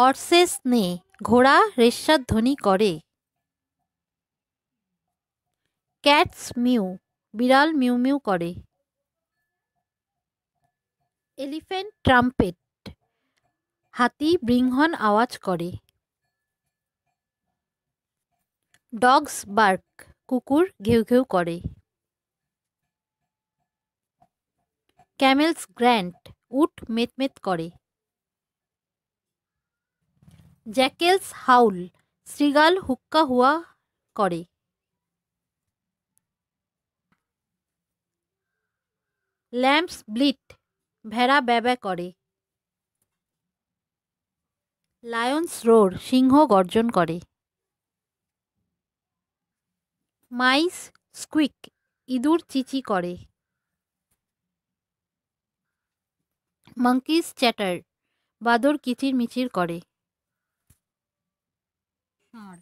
horse's নে ঘোড়া ধ্বনি করে ক্যাটস মিউ বিড়াল মিউ মিউ করে এলিফ্যান্ট ট্রাম্পেট হাতি বৃংহন আওয়াজ করে ডগস বার্ক কুকুর ঘেউ ঘেউ করে ক্যামেলস গ্র্যান্ট উট মেতমেত করে জ্যাকেলস হাউল শ্রীগাল হুক্কা হুয়া করে ল্যাম্পস ব্লিট ভেড়া ব্যবে করে লায়ন্স রোড সিংহ গর্জন করে মাইস স্কুইক ইঁদুর চিচি করে মাঙ্কিস চ্যাটার বাদর কিচিরমিচির করে ষাঁড়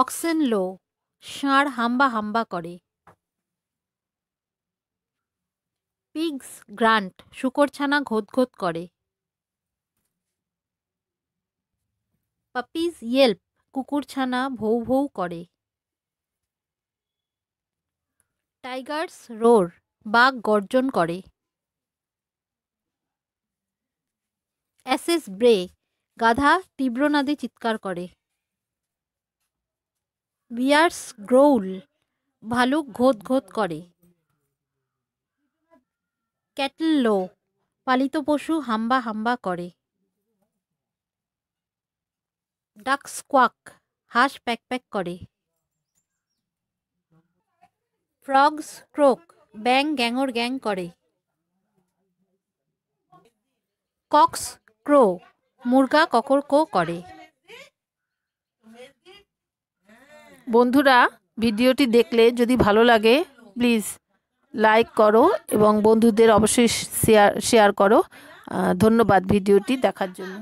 অক্সেন লো ষাঁড় হাম্বা হাম্বা করে পিগস গ্রান্ট শুকরছানা ঘোদ ঘোদ করে পাপিজ ইয়েল্প কুকুরছানা ভৌ ভৌ করে টাইগার্স রোর বাঘ গর্জন করে অ্যাসেস ব্রে গাধা তীব্রনাদে চিৎকার করে বিয়ার্স গ্রৌল ভালুক ঘোদ ঘোদ করে ক্যাটল লো পালিত পশু হাম্বা হাম্বা করে ডাক হাঁস প্যাক প্যাক করে ফ্রগস ক্রোক ব্যাং গ্যাঙর গ্যাং করে কক্স ক্রো মুরগা ককর কো করে বন্ধুরা ভিডিওটি দেখলে যদি ভালো লাগে প্লিজ লাইক করো এবং বন্ধুদের অবশ্যই শেয়ার শেয়ার করো ধন্যবাদ ভিডিওটি দেখার জন্য